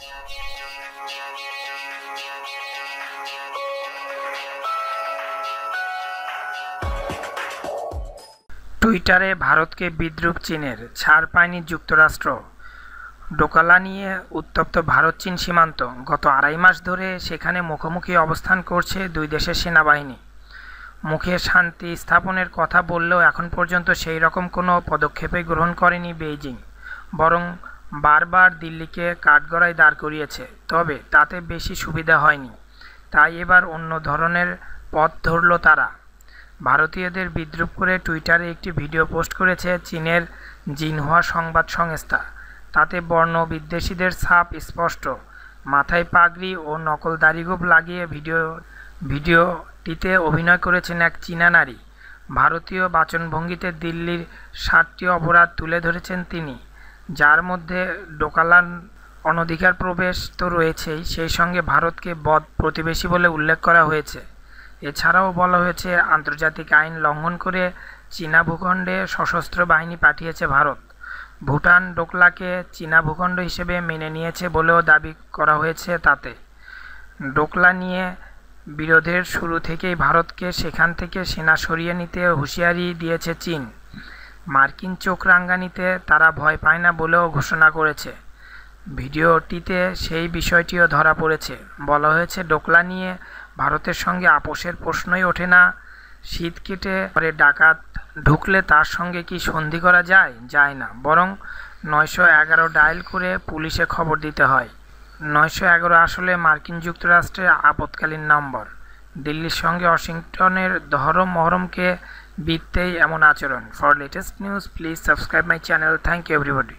টুইটারে ভারতকে বিদ্রুপ চীনের ছাড় পায়নি যুক্তরাষ্ট্র ডোকালা নিয়ে উত্তপ্ত ভারত চীন সীমান্ত গত আড়াই মাস ধরে সেখানে মুখোমুখি অবস্থান করছে দুই দেশের সেনাবাহিনী মুখে শান্তি স্থাপনের কথা বললেও এখন পর্যন্ত সেই রকম কোনো পদক্ষেপে গ্রহণ করেনি বেইজিং বরং বারবার দিল্লিকে কাঠগড়ায় দাঁড় করিয়েছে তবে তাতে বেশি সুবিধা হয়নি তাই এবার অন্য ধরনের পথ ধরল তারা ভারতীয়দের বিদ্রুপ করে টুইটারে একটি ভিডিও পোস্ট করেছে চীনের জিনহুয়া সংবাদ সংস্থা তাতে বর্ণ বিদ্বেষীদের ছাপ স্পষ্ট মাথায় পাগড়ি ও নকল দাড়িগোপ লাগিয়ে ভিডিও ভিডিওটিতে অভিনয় করেছেন এক চীনা নারী ভারতীয় বাচনভঙ্গিতে দিল্লির সাতটি অপরাধ তুলে ধরেছেন তিনি যার মধ্যে ডোকালান অনধিকার প্রবেশ তো রয়েছেই সেই সঙ্গে ভারতকে বদ প্রতিবেশী বলে উল্লেখ করা হয়েছে এছাড়াও বলা হয়েছে আন্তর্জাতিক আইন লঙ্ঘন করে চীনা ভূখণ্ডে সশস্ত্র বাহিনী পাঠিয়েছে ভারত ভুটান ডোকলাকে চীনা ভূখণ্ড হিসেবে মেনে নিয়েছে বলেও দাবি করা হয়েছে তাতে ডোকলা নিয়ে বিরোধের শুরু থেকেই ভারতকে সেখান থেকে সেনা সরিয়ে নিতে হুঁশিয়ারি দিয়েছে চীন মার্কিন চোখ রাঙ্গানিতে তারা ভয় পায় না বলেও ঘোষণা করেছে ভিডিওটিতে সেই বিষয়টিও ধরা পড়েছে বলা হয়েছে ডোকলা নিয়ে ভারতের সঙ্গে আপোষের প্রশ্নই ওঠে না শীত কেটে পরে ডাকাত ঢুকলে তার সঙ্গে কি সন্ধি করা যায় যায় না বরং নয়শো এগারো ডায়াল করে পুলিশে খবর দিতে হয় নয়শো এগারো আসলে মার্কিন যুক্তরাষ্ট্রের আপতকালীন নম্বর দিল্লির সঙ্গে ওয়াশিংটনের ধরম মহরমকে বিতেই এমন আচরণ for latest news please subscribe my channel thank you everybody